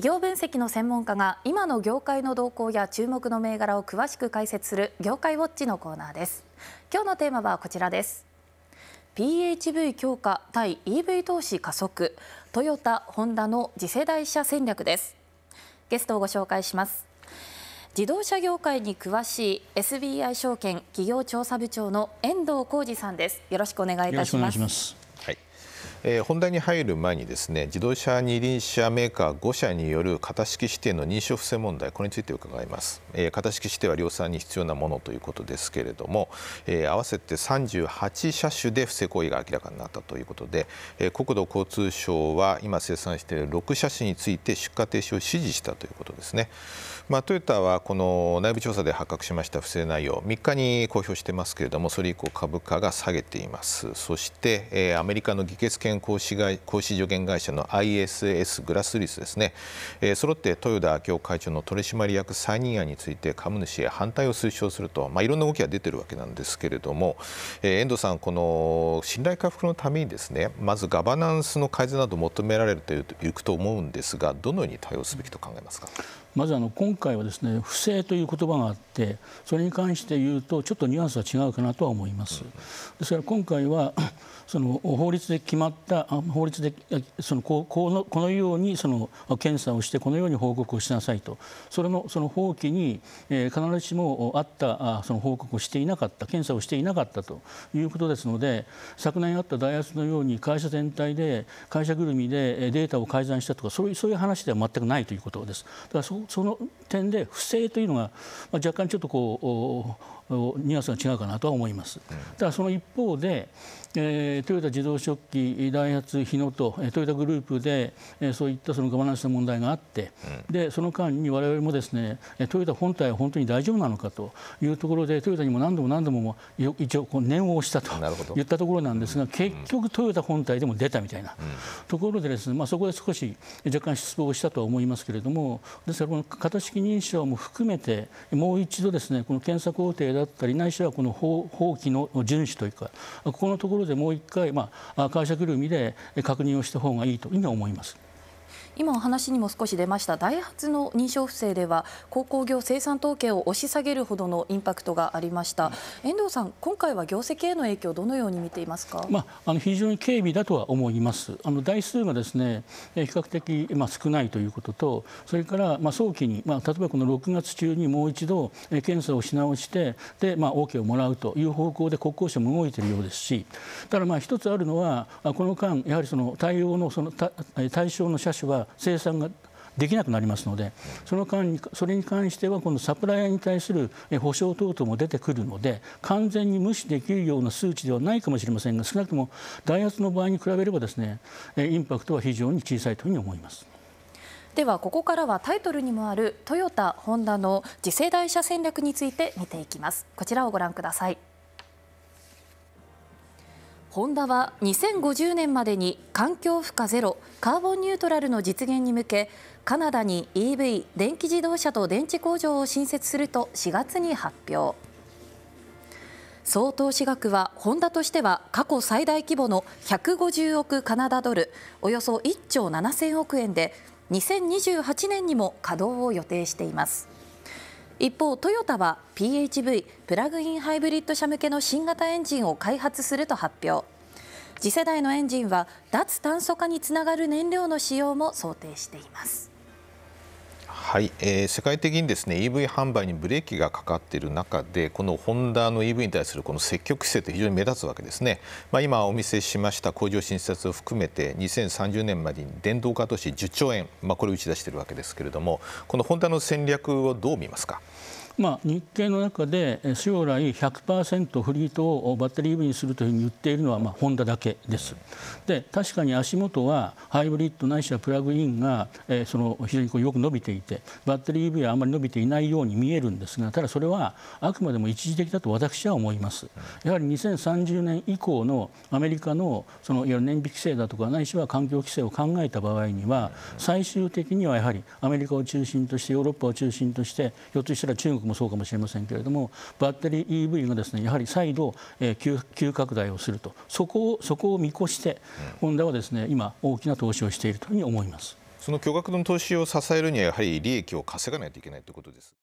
企業分析の専門家が今の業界の動向や注目の銘柄を詳しく解説する業界ウォッチのコーナーです今日のテーマはこちらです PHV 強化対 EV 投資加速トヨタホンダの次世代車戦略ですゲストをご紹介します自動車業界に詳しい SBI 証券企業調査部長の遠藤浩二さんですよろしくお願いいたしますえー、本題に入る前にですね自動車二輪車メーカー5社による型式指定の認証不正問題これについて伺います、えー、型式指定は量産に必要なものということですけれども、えー、合わせて38車種で不正行為が明らかになったということで、えー、国土交通省は今生産している6車種について出荷停止を指示したということですね、まあ、トヨタはこの内部調査で発覚しました不正内容3日に公表してますけれどもそれ以降株価が下げていますそして、えー、アメリカの議決権公資会公助言会社の ISS グラスリスですね、えー、揃って豊田明夫会長の取締役再任案について株主へ反対を推奨すると、まあ、いろんな動きが出てるわけなんですけれども、えー、遠藤さん、この信頼回復のためにですねまずガバナンスの改善など求められるというと思うんですがどのように対応すべきと考えますか。まずあの今回はですね不正という言葉があってそれに関して言うとちょっとニュアンスは違うかなとは思います。ですから今回は その法律で決まった法律でそのここのこのようにその検査をしてこのように報告をしなさいとそれのその法規に、え必ずしもあったその報告をしていなかった検査をしていなかったということですので昨年あった大圧のように会社全体で会社ぐるみでデータを改ざんしたとかそういうそういう話では全くないということです。だからそこその点で不正というのが若干ちょっとこうニュアンスが違うかなとは思います。ただその一方で、えー、トヨタ自動食器、ダイハツ、日野とトヨタグループで、えー、そういったそのガバナンスの問題があって、うん、でその間に我々もですねトヨタ本体は本当に大丈夫なのかというところでトヨタにも何度も何度も一応こう念を押したと言ったところなんですが、結局トヨタ本体でも出たみたいな、うん、ところでですね、まあ、そこで少し若干失望したとは思いますけれどもですからこの型式認証も含めてもう一度ですねこの検索工程だったりないしはこの法法規の遵守というかここのところでもう一回、まあ、解釈るみで確認をした方がいいと今思います。今お話にも少し出ましたダイハツの認証不正では鉱工業生産統計を押し下げるほどのインパクトがありました、うん、遠藤さん今回は業績への影響どのように見ていますか、まあ、あの非常に軽微だとは思いますあの台数がですね比較的まあ少ないということとそれからまあ早期に、まあ、例えばこの6月中にもう一度検査をし直してで、まあ、OK をもらうという方向で国交省も動いているようですしただまあ一つあるのはこの間やはりその対応のその対象の車種は生産ができなくなりますのでその間にそれに関してはこのサプライヤーに対する保証等々も出てくるので完全に無視できるような数値ではないかもしれませんが少なくともダイツの場合に比べればですねインパクトは非常に小さいというふうに思います。ではここからはタイトルにもあるトヨタ、ホンダの次世代車戦略について見ていきます。こちらをご覧ください。ホンダは2050年までに環境負荷ゼロカーボンニュートラルの実現に向けカナダに EV 電気自動車と電池工場を新設すると4月に発表総投資額はホンダとしては過去最大規模の150億カナダドルおよそ1兆7000億円で2028年にも稼働を予定しています。一方トヨタは PHV プラグインハイブリッド車向けの新型エンジンを開発すると発表次世代のエンジンは脱炭素化につながる燃料の使用も想定していますはい、えー、世界的にですね EV 販売にブレーキがかかっている中でこのホンダの EV に対するこの積極姿勢って非常に目立つわけですね、まあ、今お見せしました工場新設を含めて2030年までに電動化投資10兆円、まあ、これを打ち出しているわけですけれどもこのホンダの戦略をどう見ますか。日経の中で将来100％フリートをバッテリー EV にするというふうに言っているのはホンダだけですで確かに足元はハイブリッドないしはプラグインがその非常にこうよく伸びていてバッテリー EV はあまり伸びていないように見えるんですがただそれはあくまでも一時的だと私は思いますやはり2030年以降のアメリカのそのいわゆる燃費規制だとかないしは環境規制を考えた場合には最終的にはやはりアメリカを中心としてヨーロッパを中心としてひょっとしたら中国もそうかもしれませんけれどもバッテリー EV がですねやはり再度、え急急拡大をするとそこをそこを見越して、ホンダはですね今大きな投資をしているというふうに思います。その巨額の投資を支えるにはやはり利益を稼がないといけないということです。